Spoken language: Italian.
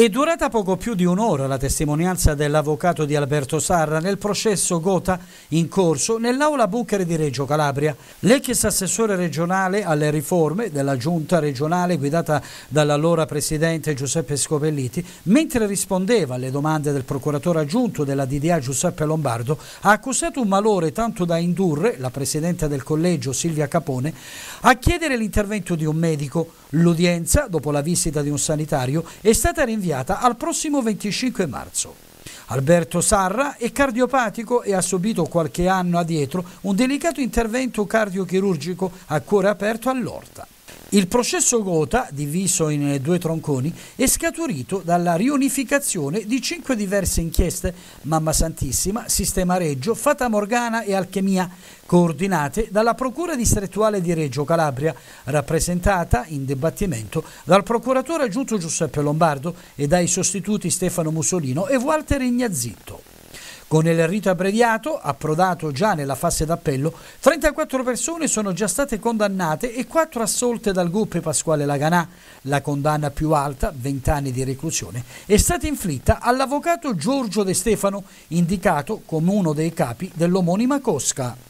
È durata poco più di un'ora la testimonianza dell'avvocato di Alberto Sarra nel processo Gota in corso nell'aula Buchere di Reggio Calabria. L'ex assessore regionale alle riforme della giunta regionale guidata dall'allora presidente Giuseppe Scopelliti, mentre rispondeva alle domande del procuratore aggiunto della DDA Giuseppe Lombardo, ha accusato un malore tanto da indurre la presidente del collegio Silvia Capone a chiedere l'intervento di un medico. L'udienza, dopo la visita di un sanitario, è stata rinviata rinviata al prossimo 25 marzo. Alberto Sarra è cardiopatico e ha subito qualche anno addietro un delicato intervento cardiochirurgico a cuore aperto all'orta. Il processo Gotha, diviso in eh, due tronconi, è scaturito dalla riunificazione di cinque diverse inchieste Mamma Santissima, Sistema Reggio, Fata Morgana e Alchemia, coordinate dalla Procura distrettuale di Reggio Calabria, rappresentata in debattimento dal procuratore aggiunto Giuseppe Lombardo e dai sostituti Stefano Mussolino e Walter Ignazitto. Con il rito abbreviato, approdato già nella fase d'appello, 34 persone sono già state condannate e 4 assolte dal GUP Pasquale Laganà. La condanna più alta, 20 anni di reclusione, è stata inflitta all'avvocato Giorgio De Stefano, indicato come uno dei capi dell'omonima Cosca.